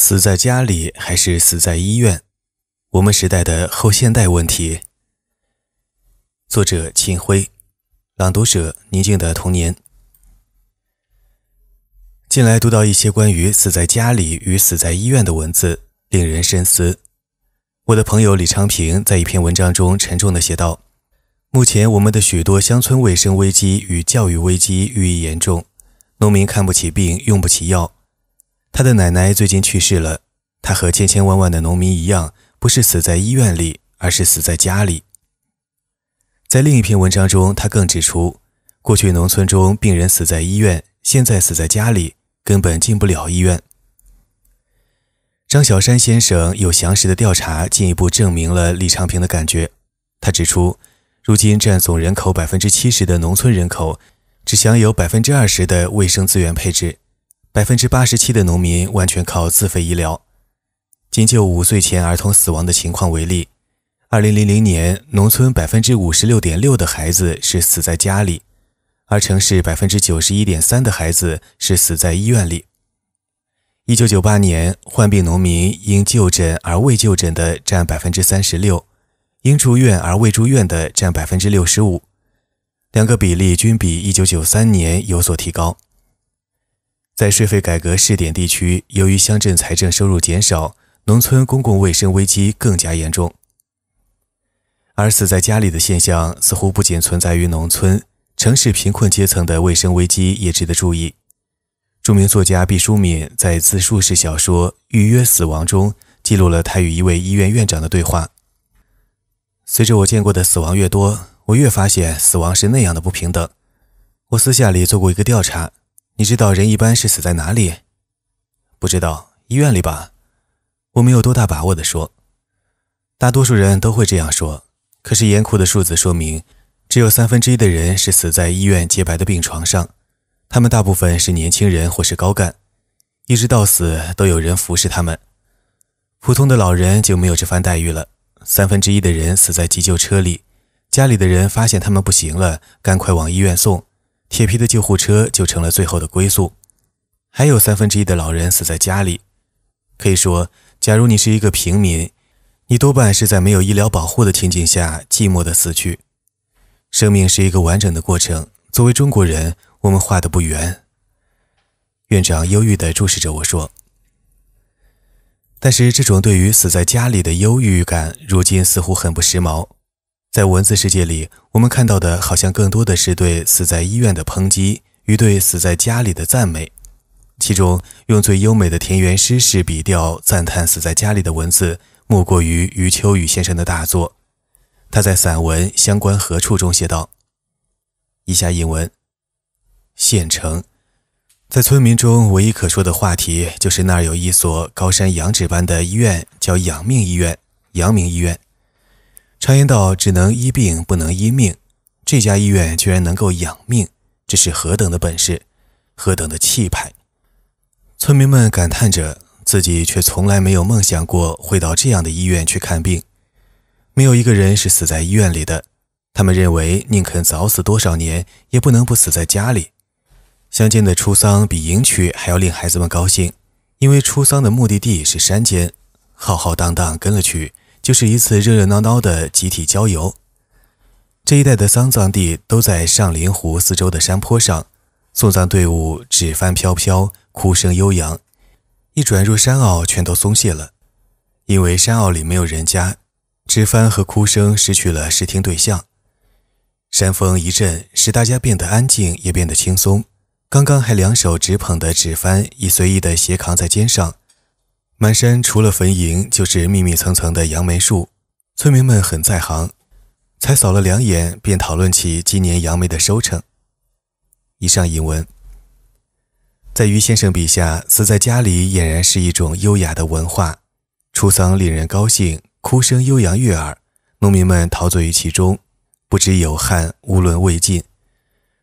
死在家里还是死在医院？我们时代的后现代问题。作者：秦晖，朗读者：宁静的童年。近来读到一些关于死在家里与死在医院的文字，令人深思。我的朋友李昌平在一篇文章中沉重地写道：“目前我们的许多乡村卫生危机与教育危机愈益严重，农民看不起病，用不起药。”他的奶奶最近去世了，他和千千万万的农民一样，不是死在医院里，而是死在家里。在另一篇文章中，他更指出，过去农村中病人死在医院，现在死在家里，根本进不了医院。张小山先生有详实的调查，进一步证明了李昌平的感觉。他指出，如今占总人口百分之七十的农村人口，只享有百分之二十的卫生资源配置。百分之八十七的农民完全靠自费医疗。仅就五岁前儿童死亡的情况为例，二零零零年农村百分之五十六点六的孩子是死在家里，而城市百分之九十一点三的孩子是死在医院里。一九九八年，患病农民因就诊而未就诊的占百分之三十六，因住院而未住院的占百分之六十五，两个比例均比一九九三年有所提高。在税费改革试点地区，由于乡镇财政收入减少，农村公共卫生危机更加严重。而死在家里的现象似乎不仅存在于农村，城市贫困阶层的卫生危机也值得注意。著名作家毕淑敏在自述式小说《预约死亡》中记录了他与一位医院院长的对话：“随着我见过的死亡越多，我越发现死亡是那样的不平等。我私下里做过一个调查。”你知道人一般是死在哪里？不知道，医院里吧。我没有多大把握的说，大多数人都会这样说。可是严酷的数字说明，只有三分之一的人是死在医院洁白的病床上，他们大部分是年轻人或是高干，一直到死都有人服侍他们。普通的老人就没有这番待遇了。三分之一的人死在急救车里，家里的人发现他们不行了，赶快往医院送。铁皮的救护车就成了最后的归宿，还有三分之一的老人死在家里。可以说，假如你是一个平民，你多半是在没有医疗保护的情景下寂寞的死去。生命是一个完整的过程。作为中国人，我们画的不圆。院长忧郁地注视着我说：“但是这种对于死在家里的忧郁感，如今似乎很不时髦。”在文字世界里，我们看到的好像更多的是对死在医院的抨击与对死在家里的赞美。其中，用最优美的田园诗式笔调赞叹死在家里的文字，莫过于余秋雨先生的大作。他在散文《相关何处》中写道：以下引文，县城，在村民中唯一可说的话题，就是那儿有一所高山仰止般的医院，叫仰命医院、阳明医院。常言道：“只能医病，不能医命。”这家医院居然能够养命，这是何等的本事，何等的气派！村民们感叹着，自己却从来没有梦想过会到这样的医院去看病。没有一个人是死在医院里的，他们认为宁肯早死多少年，也不能不死在家里。乡间的出丧比迎娶还要令孩子们高兴，因为出丧的目的地是山间，浩浩荡荡跟了去。就是一次热热闹闹的集体郊游。这一带的丧葬地都在上林湖四周的山坡上，送葬队伍纸帆飘飘，哭声悠扬。一转入山坳，全都松懈了，因为山坳里没有人家，纸帆和哭声失去了视听对象。山风一阵，使大家变得安静，也变得轻松。刚刚还两手直捧的纸帆，已随意地斜扛在肩上。满山除了坟茔，就是密密层层的杨梅树。村民们很在行，才扫了两眼，便讨论起今年杨梅的收成。以上引文，在于先生笔下，死在家里俨然是一种优雅的文化。出丧令人高兴，哭声悠扬悦耳，农民们陶醉于其中，不知有汉，无论魏晋。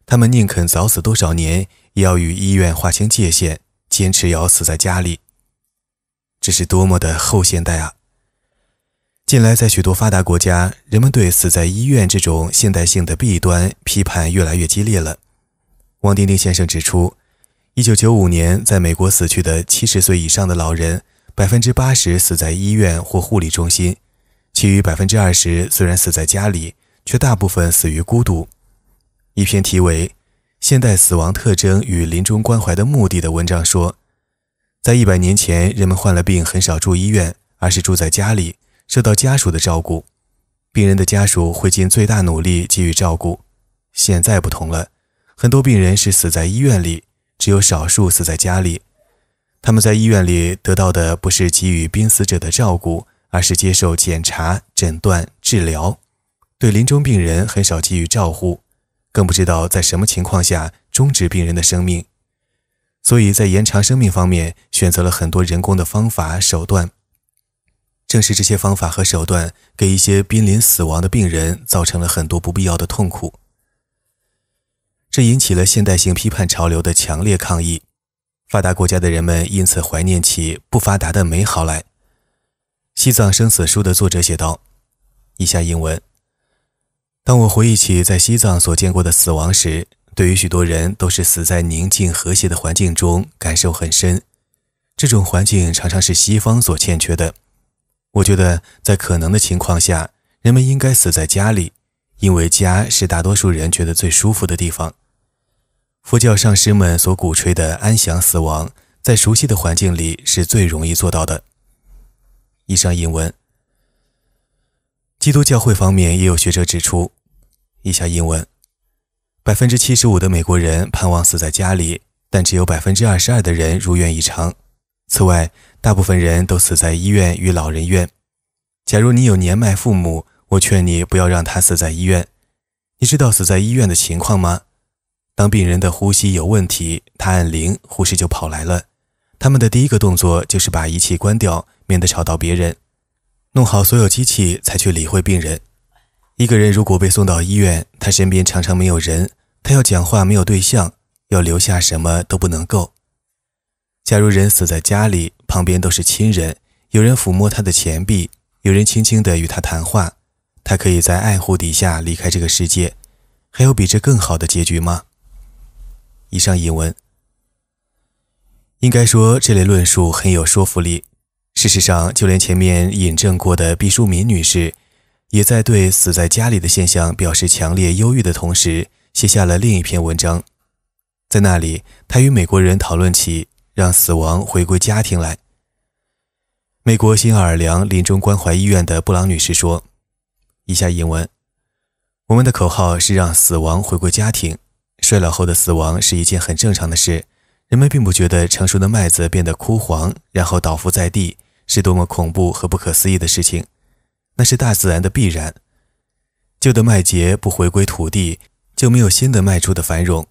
他们宁肯早死多少年，也要与医院划清界限，坚持要死在家里。这是多么的后现代啊！近来，在许多发达国家，人们对死在医院这种现代性的弊端批判越来越激烈了。汪丁丁先生指出，一九九五年在美国死去的七十岁以上的老人，百分之八十死在医院或护理中心，其余百分之二十虽然死在家里，却大部分死于孤独。一篇题为《现代死亡特征与临终关怀的目的》的文章说。在一百年前，人们患了病很少住医院，而是住在家里，受到家属的照顾。病人的家属会尽最大努力给予照顾。现在不同了，很多病人是死在医院里，只有少数死在家里。他们在医院里得到的不是给予濒死者的照顾，而是接受检查、诊断、治疗。对临终病人很少给予照顾，更不知道在什么情况下终止病人的生命。所以在延长生命方面，选择了很多人工的方法手段。正是这些方法和手段，给一些濒临死亡的病人造成了很多不必要的痛苦。这引起了现代性批判潮流的强烈抗议，发达国家的人们因此怀念起不发达的美好来。《西藏生死书》的作者写道：“以下英文。当我回忆起在西藏所见过的死亡时。”对于许多人都是死在宁静和谐的环境中，感受很深。这种环境常常是西方所欠缺的。我觉得，在可能的情况下，人们应该死在家里，因为家是大多数人觉得最舒服的地方。佛教上师们所鼓吹的安详死亡，在熟悉的环境里是最容易做到的。以上引文。基督教会方面也有学者指出，以下引文。百分之七十五的美国人盼望死在家里，但只有百分之二十二的人如愿以偿。此外，大部分人都死在医院与老人院。假如你有年迈父母，我劝你不要让他死在医院。你知道死在医院的情况吗？当病人的呼吸有问题，他按铃，护士就跑来了。他们的第一个动作就是把仪器关掉，免得吵到别人。弄好所有机器，才去理会病人。一个人如果被送到医院，他身边常常没有人，他要讲话没有对象，要留下什么都不能够。假如人死在家里，旁边都是亲人，有人抚摸他的前臂，有人轻轻地与他谈话，他可以在爱护底下离开这个世界。还有比这更好的结局吗？以上引文，应该说这类论述很有说服力。事实上，就连前面引证过的毕淑敏女士。也在对死在家里的现象表示强烈忧郁的同时，写下了另一篇文章。在那里，他与美国人讨论起让死亡回归家庭来。美国新奥尔良临终关怀医院的布朗女士说：“以下引文，我们的口号是让死亡回归家庭。衰老后的死亡是一件很正常的事，人们并不觉得成熟的麦子变得枯黄，然后倒伏在地，是多么恐怖和不可思议的事情。”那是大自然的必然。旧的麦秸不回归土地，就没有新的麦株的繁荣。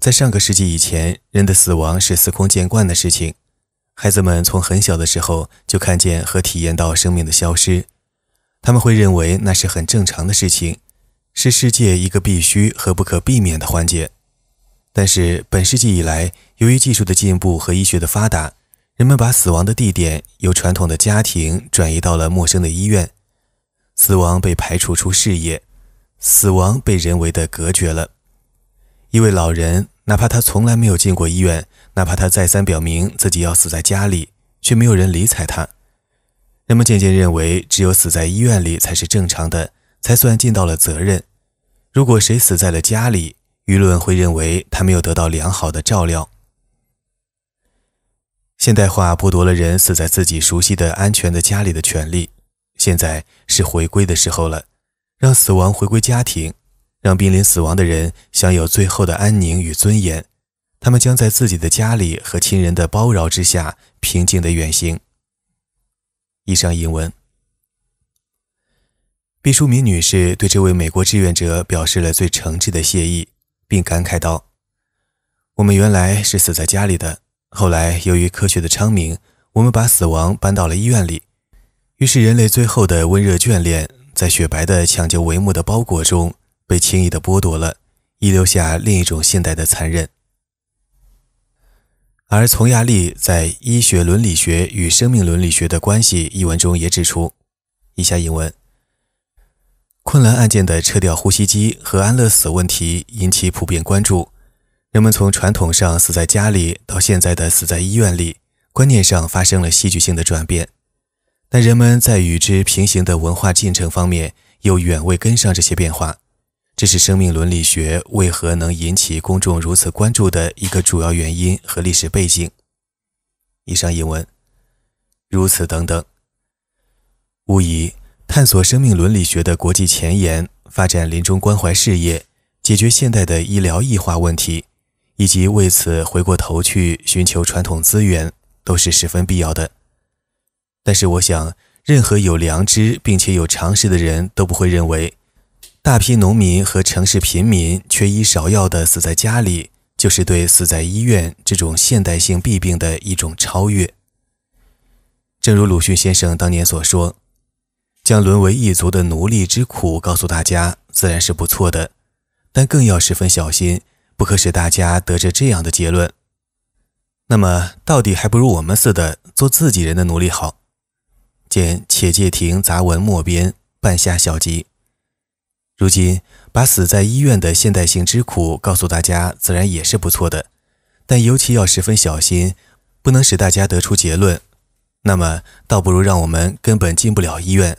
在上个世纪以前，人的死亡是司空见惯的事情。孩子们从很小的时候就看见和体验到生命的消失，他们会认为那是很正常的事情，是世界一个必须和不可避免的环节。但是本世纪以来，由于技术的进步和医学的发达，人们把死亡的地点由传统的家庭转移到了陌生的医院。死亡被排除出视野，死亡被人为的隔绝了。一位老人，哪怕他从来没有进过医院，哪怕他再三表明自己要死在家里，却没有人理睬他。人们渐渐认为，只有死在医院里才是正常的，才算尽到了责任。如果谁死在了家里，舆论会认为他没有得到良好的照料。现代化剥夺了人死在自己熟悉的、安全的家里的权利。现在是回归的时候了，让死亡回归家庭，让濒临死亡的人享有最后的安宁与尊严。他们将在自己的家里和亲人的包饶之下，平静的远行。以上英文。毕淑敏女士对这位美国志愿者表示了最诚挚的谢意，并感慨道：“我们原来是死在家里的，后来由于科学的昌明，我们把死亡搬到了医院里。”于是，人类最后的温热眷恋，在雪白的抢救帷幕的包裹中，被轻易的剥夺了，遗留下另一种现代的残忍。而丛亚丽在《医学伦理学与生命伦理学的关系》一文中也指出，以下引文：昆兰案件的撤掉呼吸机和安乐死问题引起普遍关注，人们从传统上死在家里到现在的死在医院里，观念上发生了戏剧性的转变。但人们在与之平行的文化进程方面又远未跟上这些变化，这是生命伦理学为何能引起公众如此关注的一个主要原因和历史背景。以上引文如此等等，无疑探索生命伦理学的国际前沿，发展临终关怀事业，解决现代的医疗异化问题，以及为此回过头去寻求传统资源，都是十分必要的。但是，我想，任何有良知并且有常识的人都不会认为，大批农民和城市贫民缺医少药的死在家里，就是对死在医院这种现代性弊病的一种超越。正如鲁迅先生当年所说：“将沦为异族的奴隶之苦告诉大家，自然是不错的，但更要十分小心，不可使大家得着这样的结论。那么，到底还不如我们似的做自己人的奴隶好。”见且借亭杂文末编半下小集，如今把死在医院的现代性之苦告诉大家，自然也是不错的。但尤其要十分小心，不能使大家得出结论。那么，倒不如让我们根本进不了医院，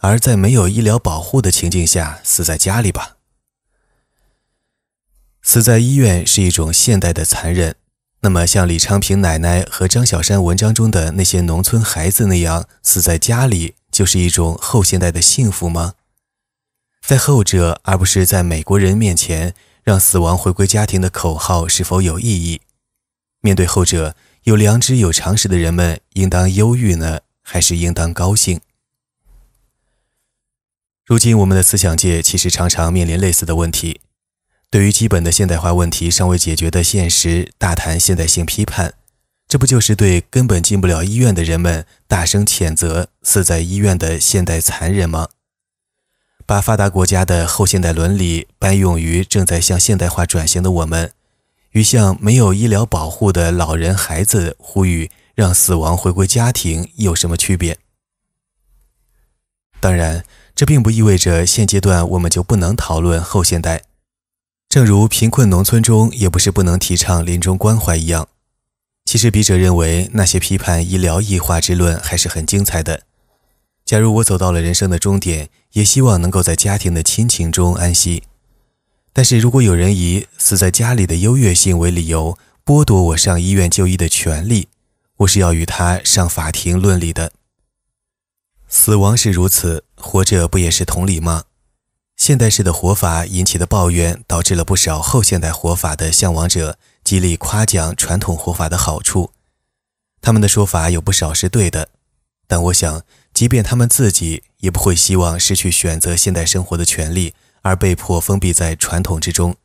而在没有医疗保护的情境下死在家里吧。死在医院是一种现代的残忍。那么，像李昌平奶奶和张小山文章中的那些农村孩子那样死在家里，就是一种后现代的幸福吗？在后者，而不是在美国人面前，让死亡回归家庭的口号是否有意义？面对后者，有良知、有常识的人们，应当忧郁呢，还是应当高兴？如今，我们的思想界其实常常面临类似的问题。对于基本的现代化问题尚未解决的现实，大谈现代性批判，这不就是对根本进不了医院的人们大声谴责死在医院的现代残忍吗？把发达国家的后现代伦理搬用于正在向现代化转型的我们，与向没有医疗保护的老人、孩子呼吁让死亡回归家庭有什么区别？当然，这并不意味着现阶段我们就不能讨论后现代。正如贫困农村中也不是不能提倡临终关怀一样，其实笔者认为那些批判医疗异化之论还是很精彩的。假如我走到了人生的终点，也希望能够在家庭的亲情中安息。但是如果有人以死在家里的优越性为理由，剥夺我上医院就医的权利，我是要与他上法庭论理的。死亡是如此，活着不也是同理吗？现代式的活法引起的抱怨，导致了不少后现代活法的向往者极力夸奖传统活法的好处。他们的说法有不少是对的，但我想，即便他们自己也不会希望失去选择现代生活的权利，而被迫封闭在传统之中。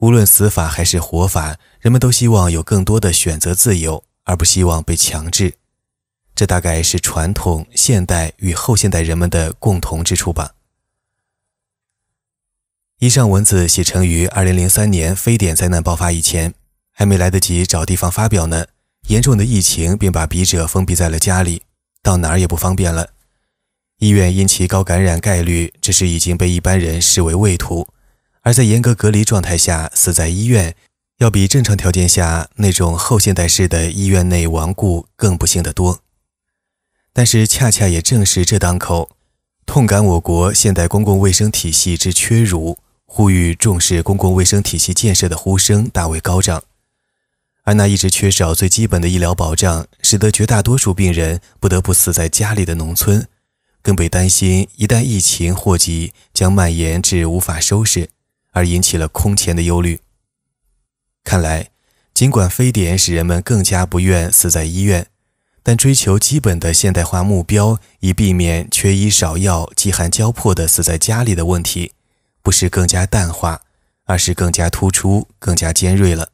无论死法还是活法，人们都希望有更多的选择自由，而不希望被强制。这大概是传统、现代与后现代人们的共同之处吧。以上文字写成于2003年非典灾难爆发以前，还没来得及找地方发表呢。严重的疫情并把笔者封闭在了家里，到哪儿也不方便了。医院因其高感染概率，只是已经被一般人视为畏途。而在严格隔离状态下死在医院，要比正常条件下那种后现代式的医院内亡故更不幸得多。但是恰恰也正是这档口，痛感我国现代公共卫生体系之缺辱。呼吁重视公共卫生体系建设的呼声大为高涨，而那一直缺少最基本的医疗保障，使得绝大多数病人不得不死在家里的农村，更被担心一旦疫情祸及，将蔓延至无法收拾，而引起了空前的忧虑。看来，尽管非典使人们更加不愿死在医院，但追求基本的现代化目标，以避免缺医少药、饥寒交迫的死在家里的问题。不是更加淡化，而是更加突出，更加尖锐了。